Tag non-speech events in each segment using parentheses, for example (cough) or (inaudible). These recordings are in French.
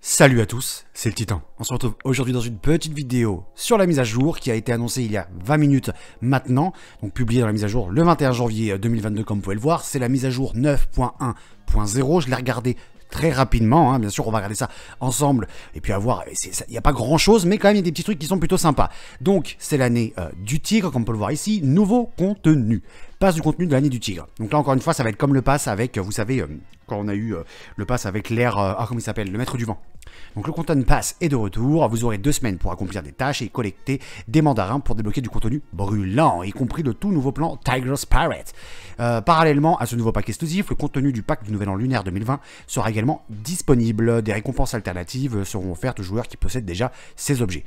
Salut à tous, c'est le Titan. On se retrouve aujourd'hui dans une petite vidéo sur la mise à jour qui a été annoncée il y a 20 minutes maintenant, donc publiée dans la mise à jour le 21 janvier 2022 euh, comme vous pouvez le voir. C'est la mise à jour 9.1.0, je l'ai regardée très rapidement. Hein. Bien sûr, on va regarder ça ensemble et puis avoir, Il n'y a pas grand chose, mais quand même, il y a des petits trucs qui sont plutôt sympas. Donc, c'est l'année euh, du tigre, comme on peut le voir ici. Nouveau contenu. Passe du contenu de l'année du tigre. Donc là, encore une fois, ça va être comme le passe avec, euh, vous savez, euh, quand on a eu le pass avec l'air. ah, comment il s'appelle Le maître du vent. Donc le Content Pass est de retour, vous aurez deux semaines pour accomplir des tâches et collecter des mandarins pour débloquer du contenu brûlant, y compris le tout nouveau plan Tiger's Pirate. Euh, parallèlement à ce nouveau pack exclusif, le contenu du pack du Nouvel An Lunaire 2020 sera également disponible. Des récompenses alternatives seront offertes aux joueurs qui possèdent déjà ces objets.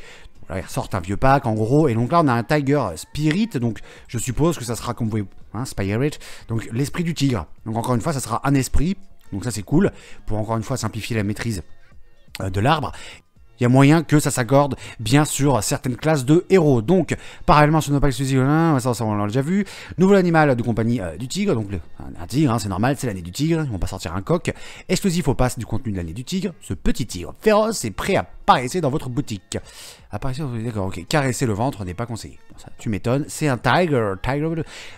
Là, ils un vieux pack en gros, et donc là on a un Tiger Spirit, donc je suppose que ça sera comme vous voyez, hein, Spirit, donc l'esprit du tigre. Donc encore une fois, ça sera un esprit, donc ça c'est cool, pour encore une fois simplifier la maîtrise euh, de l'arbre il y a moyen que ça s'accorde bien sur certaines classes de héros. Donc, parallèlement sur nos packs exclusifs, hein, on l'a déjà vu. Nouveau animal de compagnie euh, du tigre, donc un, tigre, hein, c'est normal, c'est l'année du tigre, ils vont pas sortir un coq. Exclusif au pass du contenu de l'année du tigre, ce petit tigre féroce est prêt à apparaissez dans votre boutique. Apparaissez dans votre D'accord, ok. Caresser le ventre n'est pas conseillé. ça, tu m'étonnes. C'est un tiger. Tiger.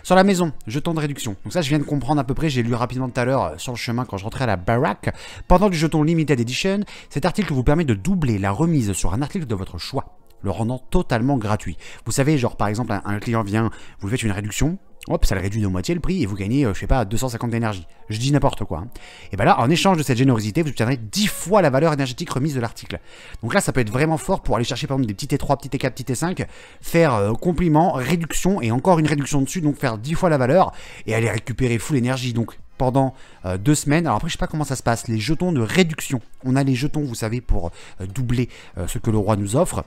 Sur la maison, jeton de réduction. Donc ça, je viens de comprendre à peu près. J'ai lu rapidement tout à l'heure euh, sur le chemin quand je rentrais à la baraque. Pendant du jeton Limited Edition, cet article vous permet de doubler la remise sur un article de votre choix le rendant totalement gratuit. Vous savez, genre par exemple, un, un client vient, vous lui faites une réduction, hop, ça réduit de moitié le prix et vous gagnez, euh, je sais pas, 250 d'énergie. Je dis n'importe quoi. Hein. Et bien là, en échange de cette générosité, vous obtiendrez 10 fois la valeur énergétique remise de l'article. Donc là, ça peut être vraiment fort pour aller chercher par exemple des petits T3, petits T4, petits T5, faire euh, compliment, réduction et encore une réduction dessus, donc faire 10 fois la valeur et aller récupérer full énergie. Donc pendant 2 euh, deux semaines. Alors après, je sais pas comment ça se passe. Les jetons de réduction. On a les jetons, vous savez, pour doubler ce que le roi nous offre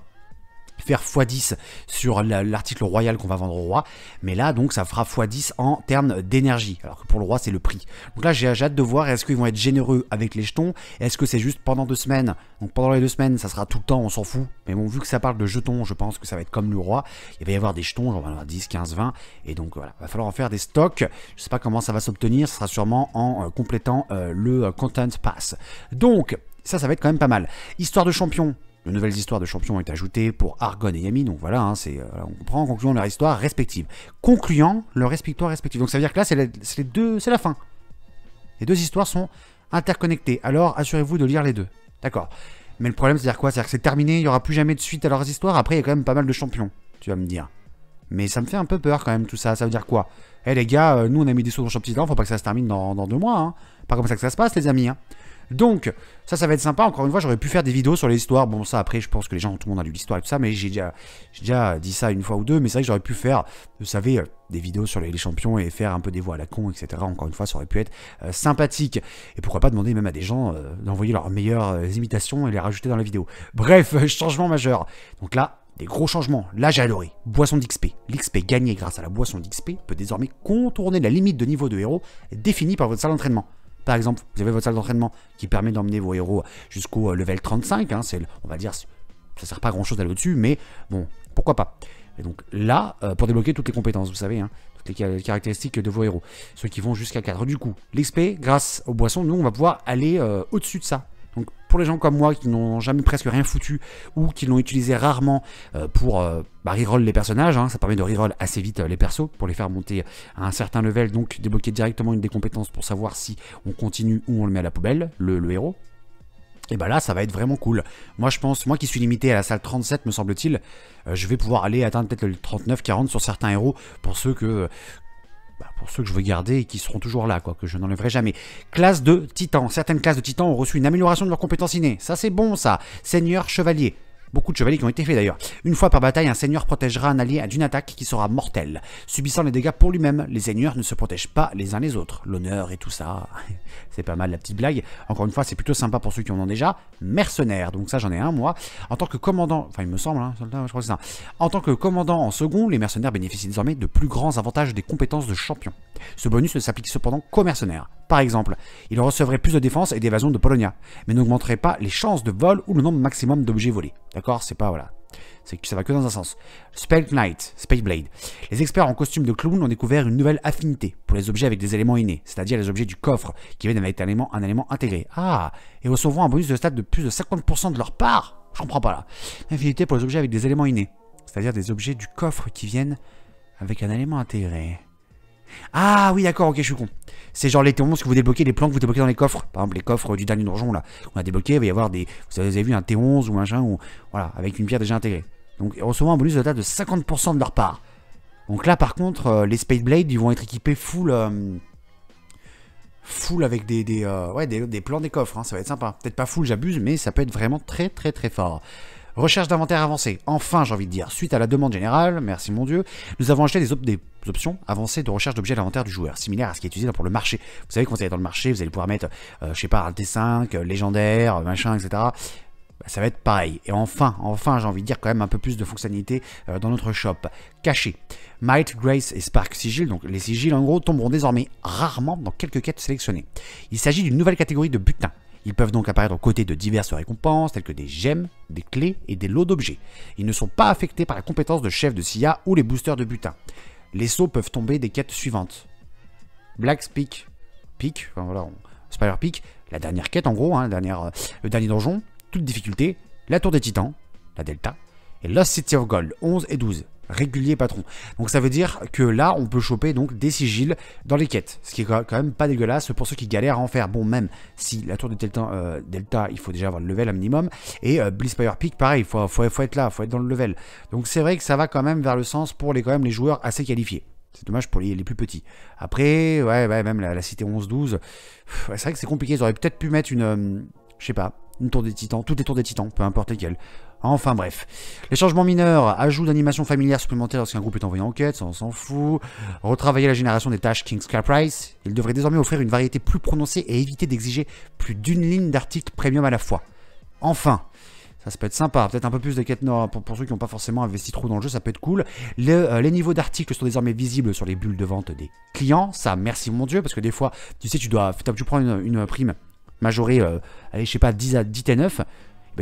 faire x10 sur l'article royal qu'on va vendre au roi. Mais là, donc, ça fera x10 en termes d'énergie. Alors que pour le roi, c'est le prix. Donc là, j'ai hâte de voir est-ce qu'ils vont être généreux avec les jetons. Est-ce que c'est juste pendant deux semaines Donc pendant les deux semaines, ça sera tout le temps, on s'en fout. Mais bon, vu que ça parle de jetons, je pense que ça va être comme le roi. Il va y avoir des jetons, genre 10, 15, 20. Et donc voilà, va falloir en faire des stocks. Je sais pas comment ça va s'obtenir. Ce sera sûrement en euh, complétant euh, le euh, Content Pass. Donc, ça, ça va être quand même pas mal. Histoire de champion, de nouvelles histoires de champions ont été ajoutées pour Argon et Yami, donc voilà, hein, c'est, euh, on comprend en concluant leur histoire respective. Concluant leur histoire respective. Donc ça veut dire que là, c'est, les, deux, c'est la fin. Les deux histoires sont interconnectées, alors assurez-vous de lire les deux. D'accord. Mais le problème, c'est-à-dire quoi C'est-à-dire que c'est terminé, il n'y aura plus jamais de suite à leurs histoires, après il y a quand même pas mal de champions, tu vas me dire. Mais ça me fait un peu peur quand même tout ça, ça veut dire quoi Eh les gars, euh, nous on a mis des sauts dans Champions, faut pas que ça se termine dans, deux mois, hein. Pas comme ça que ça se passe les amis, hein. Donc, ça, ça va être sympa. Encore une fois, j'aurais pu faire des vidéos sur les histoires Bon, ça, après, je pense que les gens, tout le monde a lu l'histoire et tout ça, mais j'ai déjà, dit ça une fois ou deux. Mais c'est vrai que j'aurais pu faire, vous savez, euh, des vidéos sur les, champions et faire un peu des voix à la con, etc. Encore une fois, ça aurait pu être euh, sympathique. Et pourquoi pas demander même à des gens euh, d'envoyer leurs meilleures imitations et les rajouter dans la vidéo. Bref, (laughs) changement majeur. Donc là, des gros changements. Là, j'ai adoré. Boisson d'XP. L'XP gagné grâce à la boisson d'XP peut désormais contourner la limite de niveau de héros définie par votre salle d'entraînement. Par exemple, vous avez votre salle d'entraînement qui permet d'emmener vos héros jusqu'au euh, level 35. Hein, c'est, on va dire, ça sert pas à grand chose d'aller au-dessus, mais bon, pourquoi pas. Et donc là, euh, pour débloquer toutes les compétences, vous savez, hein, toutes les caractéristiques de vos héros, ceux qui vont jusqu'à 4. Du coup, l'XP, grâce aux boissons, nous, on va pouvoir aller euh, au-dessus de ça. Donc pour les gens comme moi qui n'ont jamais presque rien foutu ou qui l'ont utilisé rarement euh, pour euh, bah, les personnages, hein, ça permet de reroll assez vite euh, les persos pour les faire monter à un certain level, donc débloquer directement une des compétences pour savoir si on continue ou on le met à la poubelle, le, héros. Et bah là, ça va être vraiment cool. Moi, je pense, moi qui suis limité à la salle 37, me semble-t-il, euh, je vais pouvoir aller atteindre peut-être le 39-40 sur certains héros pour ceux que, bah, pour ceux que je veux garder et qui seront toujours là, quoi, que je n'enlèverai jamais. Classe de titans. Certaines classes de titans ont reçu une amélioration de leurs compétences innées. Ça, c'est bon, ça. Seigneur, chevalier. Beaucoup de chevaliers qui ont été faits d'ailleurs. Une fois par bataille, un seigneur protégera un allié d'une attaque qui sera mortelle, subissant les dégâts pour lui-même. Les seigneurs ne se protègent pas les uns les autres. L'honneur et tout ça, (laughs) c'est pas mal la petite blague. Encore une fois, c'est plutôt sympa pour ceux qui en ont déjà. Mercenaires, donc ça j'en ai un moi. En tant que commandant, enfin il me semble, hein, soldat, je crois que c'est ça. En tant que commandant en second, les mercenaires bénéficient désormais de plus grands avantages des compétences de champion. Ce bonus ne s'applique cependant qu'aux mercenaires par exemple. Il recevrait plus de défense et d'évasion de Polonia, mais n'augmenterait pas les chances de vol ou le nombre maximum d'objets volés. D'accord C'est pas, voilà. C'est que ça va que dans un sens. Spell Knight, Blade. Les experts en costume de clown ont découvert une nouvelle affinité pour les objets avec des éléments innés, c'est-à-dire les objets du coffre, qui viennent avec un élément, intégré. Ah Et recevront un bonus de stade de plus de 50% de leur part Je comprends pas là. Affinité pour les objets avec des éléments innés, c'est-à-dire des objets du coffre qui viennent avec un élément intégré. Ah oui, d'accord, ok, je suis con c'est genre les T11 que vous débloquez, les plans que vous débloquez dans les coffres. Par exemple, les coffres du dernier donjon, là, on a débloqué, il va y avoir des. Vous avez vu un T11 ou un machin, ou, voilà, avec une pierre déjà intégrée. Donc, ils recevront un bonus de de 50% de leur part. Donc là, par contre, euh, les Spade Blade, ils vont être équipés full. Euh, full avec des, des, euh, ouais, des, plans des coffres, hein. ça va être sympa. Peut-être pas full, j'abuse, mais ça peut être vraiment très très très fort. Recherche d'inventaire avancée. Enfin, j'ai envie de dire, suite à la demande générale, merci mon dieu, nous avons acheté des, des options avancées de recherche d'objets à l'inventaire du joueur, similaire à ce qui est utilisé pour le marché. Vous savez, quand vous allez dans le marché, vous allez pouvoir mettre, je euh, je sais pas, un 5 euh, légendaire, euh, machin, etc. Bah, ça va être pareil. Et enfin, enfin, j'ai envie de dire quand même un peu plus de fonctionnalités dans notre shop. Caché. Might, Grace et Spark Sigil, donc les sigils en gros, tomberont désormais rarement dans quelques quêtes sélectionnées. Il s'agit d'une nouvelle catégorie de butins. ils peuvent donc apparaître aux côtés de diverses récompenses telles que des gemmes, des clés et des lots d'objets. Ils ne sont pas affectés par la compétence de chef de SIA ou les boosters de butin les sauts peuvent tomber des quêtes suivantes. Black's Peak. Peak, enfin voilà, Peak, la dernière quête en gros, hein, dernière, euh, le dernier donjon, toute difficulté, la tour des titans, la delta, et Lost City of Gold, 11 et 12 régulier patron. Donc ça veut dire que là, on peut choper donc des sigils dans les quêtes, ce qui est quand même pas dégueulasse pour ceux qui galèrent à en faire. Bon, même si la tour de Delta, euh, Delta il faut déjà avoir le level un minimum, et euh, Power Peak, pareil, il faut, faut, être là, faut être dans le level. Donc c'est vrai que ça va quand même vers le sens pour les, quand même, les joueurs assez qualifiés. C'est dommage pour les, plus petits. Après, ouais, ouais même la, cité 11-12, c'est vrai que c'est compliqué, ils auraient peut-être pu mettre une... Euh, je sais pas, une tour des titans, toutes les tours des titans, peu importe lesquelles. Enfin bref. Les changements mineurs, ajout d'animation familière supplémentaire lorsqu'un groupe est envoyé en quête, ça on s'en fout. Retravailler la génération des tâches King's Car Price. Il devrait désormais offrir une variété plus prononcée et éviter d'exiger plus d'une ligne d'articles premium à la fois. Enfin. Ça, ça peut être sympa, peut-être un peu plus de quêtes nord pour, ceux qui n'ont pas forcément investi trop dans le jeu, ça peut être cool. Euh, les niveaux d'articles sont désormais visibles sur les bulles de vente des clients, ça merci mon dieu, parce que des fois, tu sais, tu dois, tu prends une, prime majorée, euh, allez, je sais pas, 10 à 10 et 9,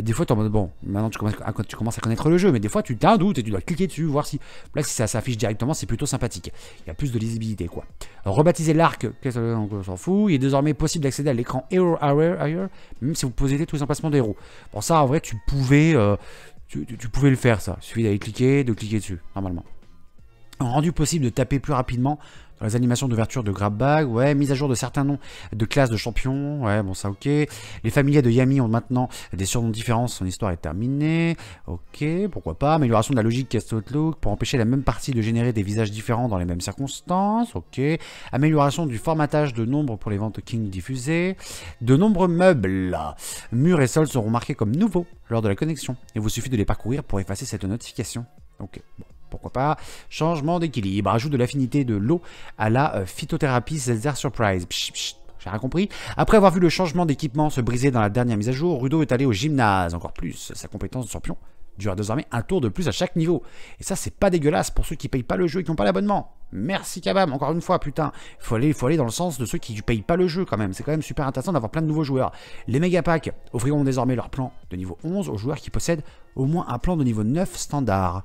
des fois, tu en bon, maintenant tu commences, à, connaître le jeu, mais des fois, tu as un doute et tu dois cliquer dessus, voir si. Là, ça s'affiche directement, c'est plutôt sympathique. Il y a plus de lisibilité, quoi. rebaptiser l'arc, on s'en fout. Il est désormais possible d'accéder à l'écran Hero Area, même si vous posez tous les emplacements des héros. Bon, ça, en vrai, tu pouvais, euh, tu, tu pouvais le faire, ça. Il suffit d'aller cliquer, de cliquer dessus, normalement rendu possible de taper plus rapidement les animations d'ouverture de grab bag, ouais. Mise à jour de certains noms de classes de champions, ouais, bon, ça, ok. Les familiers de Yami ont maintenant des surnoms différents, son histoire est terminée, ok, pourquoi pas. Amélioration de la logique Cast Outlook pour empêcher la même partie de générer des visages différents dans les mêmes circonstances, ok. Amélioration du formatage de nombres pour les ventes King diffusées. De nombreux meubles, murs et sols seront marqués comme nouveaux lors de la connexion, il vous suffit de les parcourir pour effacer cette notification. Ok, bon pourquoi pas. Changement d'équilibre, ajout de l'affinité de l'eau à la euh, phytothérapie Zelzer Surprise. Psh, psh, j'ai rien compris. Après avoir vu le changement d'équipement se briser dans la dernière mise à jour, Rudo est allé au gymnase, encore plus. Sa compétence de champion dure désormais un tour de plus à chaque niveau. Et ça, c'est pas dégueulasse pour ceux qui payent pas le jeu et qui n'ont pas l'abonnement. Merci Kabam, encore une fois, putain. Faut aller, faut aller dans le sens de ceux qui payent pas le jeu quand même. C'est quand même super intéressant d'avoir plein de nouveaux joueurs. Les méga packs offriront désormais leur plan de niveau 11 aux joueurs qui possèdent au moins un plan de niveau 9 standard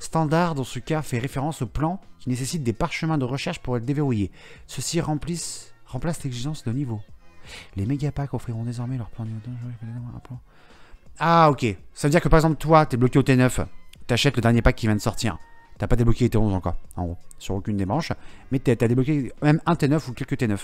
standard dans ce cas fait référence au plan qui nécessite des parchemins de recherche pour être déverrouillé. Ceci ci l'exigence de niveau. Les packs offriront désormais leur plan de niveau. Ah ok, ça veut dire que par exemple toi, t'es bloqué au T9, t'achètes le dernier pack qui vient de sortir. T'as pas débloqué le T11 encore, en gros, sur aucune des manches, mais t'as débloqué même un T9 ou quelques T9.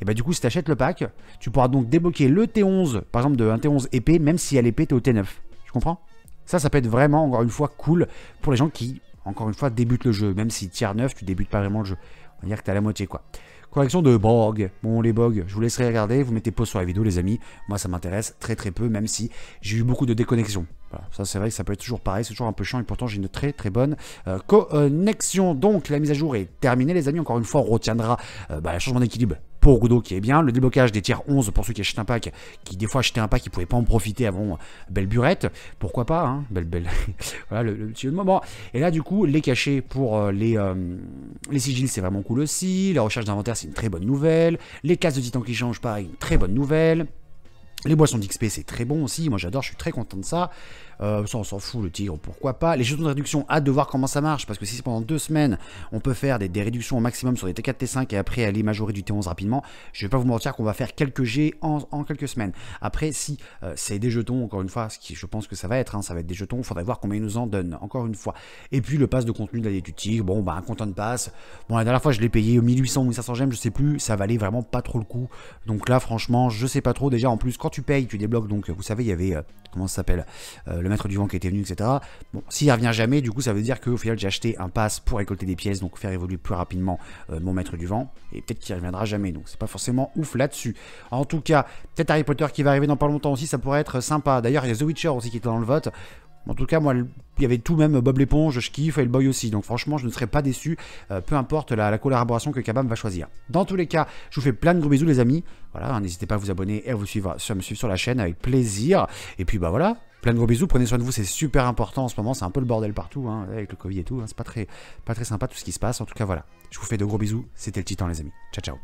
Et bah du coup, si t'achètes le pack, tu pourras donc débloquer le T11, par exemple de un T11 épée, même si à l'épée t'es au T9. Tu comprends ça, ça peut être vraiment, encore une fois, cool pour les gens qui, encore une fois, débutent le jeu. Même si tiers neuf, tu débutes pas vraiment le jeu. On va dire que à la moitié, quoi. Correction de Borg. Bon, les bogs, je vous laisserai regarder. Vous mettez pause sur la vidéo, les amis. Moi, ça m'intéresse très très peu, même si j'ai eu beaucoup de déconnexions. Voilà, ça c'est vrai que ça peut être toujours pareil, c'est toujours un peu chiant et pourtant j'ai une très très bonne euh, connexion. Donc la mise à jour est terminée les amis, encore une fois on retiendra euh, bah, le changement d'équilibre pour Rudo qui est bien. Le déblocage des tiers 11 pour ceux qui achètent un pack, qui des fois achetaient un pack, qui ne pouvaient pas en profiter avant euh, Belle Burette. Pourquoi pas, hein Belle, belle. (laughs) voilà le, petit moment. Et là, du coup, les cachets pour euh, les, euh, les sigils, c'est vraiment cool aussi. La recherche d'inventaire, c'est une très bonne nouvelle. Les cases de titan qui changent, pareil, une très bonne nouvelle. Les boissons d'XP, c'est très bon aussi. Moi, j'adore, je suis très content de ça. Euh, ça, on s'en fout, le tigre, pourquoi pas. Les jetons de réduction, hâte de voir comment ça marche. Parce que si pendant deux semaines, on peut faire des, réductions au maximum sur les T4, T5 et après aller majorer du T11 rapidement. Je ne vais pas vous mentir qu'on va faire quelques G en, quelques semaines. Après, si euh, c'est des jetons, encore une fois, ce qui je pense que ça va être, hein, ça va être des jetons, il faudrait voir combien ils nous en donnent, encore une fois. Et puis, le pass de contenu de la du tigre, bon, bah, un content de pass. Bon, la dernière fois, je l'ai payé 1800 ou 1500 gemmes, je sais plus. Ça valait vraiment pas trop le coup. Donc là, franchement, je sais pas trop. Déjà, en plus, quand tu payes, tu débloques. Donc, vous savez, il y avait, euh, comment ça s'appelle, euh, le maître du vent qui était venu, etc. Bon, s'il revient jamais, du coup, ça veut dire qu'au final, j'ai acheté un pass pour récolter des pièces, donc faire évoluer plus rapidement euh, mon maître du vent. Et peut-être qu'il reviendra jamais. Donc, c'est pas forcément ouf là-dessus. En tout cas, peut-être Harry Potter qui va arriver dans pas longtemps aussi, ça pourrait être sympa. D'ailleurs, il y a The Witcher aussi qui est dans le vote. En tout cas, moi, il y avait tout même Bob l'éponge, je kiffe, et le boy aussi. Donc franchement, je ne serais pas déçu, euh, peu importe la, collaboration que Kabam va choisir. Dans tous les cas, je vous fais plein de gros bisous les amis. Voilà, hein, n'hésitez pas à vous abonner et à vous suivre, me suivre sur la chaîne avec plaisir. Et puis bah voilà, plein de gros bisous, prenez soin de vous, c'est super important en ce moment, c'est un peu le bordel partout, hein, avec le Covid et tout, hein. c'est pas très, pas très sympa tout ce qui se passe. En tout cas voilà, je vous fais de gros bisous, c'était le Titan les amis. Ciao ciao.